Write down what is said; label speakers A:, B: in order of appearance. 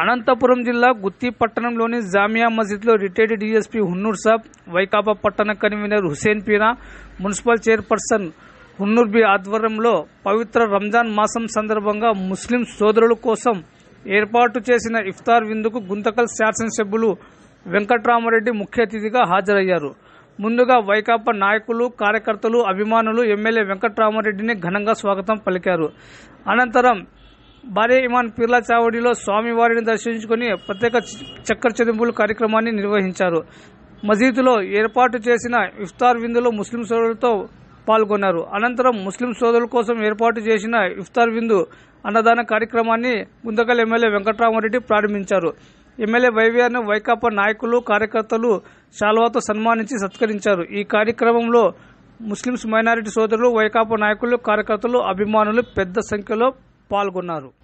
A: అనంతపురం జిల్లా గుత్తి పట్టణంలోని జామియా మసీద్లో రిటైర్డ్ డీఎస్పీ హున్నూర్ సాబ్ వైకాపా పట్టణ కన్వీనర్ హుసేన్ పీనా మున్సిపల్ చైర్పర్సన్ హున్నూర్ బి ఆధ్వర్యంలో పవిత్ర రంజాన్ మాసం సందర్భంగా ముస్లిం సోదరుల కోసం ఏర్పాటు చేసిన ఇఫ్తార్ విందుకు గుంతకల్ శాసనసభ్యులు వెంకట్రామరెడ్డి ముఖ్య అతిథిగా హాజరయ్యారు ముందుగా వైకాపా నాయకులు కార్యకర్తలు అభిమానులు ఎమ్మెల్యే వెంకట్రామరెడ్డిని ఘనంగా స్వాగతం పలికారు అనంతరం భారీ ఇమాన్ పిర్లా చావడిలో స్వామివారిని దర్శించుకుని ప్రత్యేక చక్కెర చెదింపులు కార్యక్రమాన్ని నిర్వహించారు మసీదులో ఏర్పాటు చేసిన ఇఫ్తార్ విందులో ముస్లిం సోదరులతో పాల్గొన్నారు అనంతరం ముస్లిం సోదరుల కోసం ఏర్పాటు చేసిన ఇఫ్తార్ విందు అన్నదాన కార్యక్రమాన్ని ముందకల్ ఎమ్మెల్యే వెంకట్రామారెడ్డి ప్రారంభించారు ఎమ్మెల్యే వైవీఆర్ను వైకాపా నాయకులు కార్యకర్తలు శాల్వాతో సన్మానించి సత్కరించారు ఈ కార్యక్రమంలో ముస్లిమ్స్ మైనారిటీ సోదరులు వైకాపా నాయకులు కార్యకర్తలు అభిమానులు పెద్ద సంఖ్యలో పాల్గొన్నారు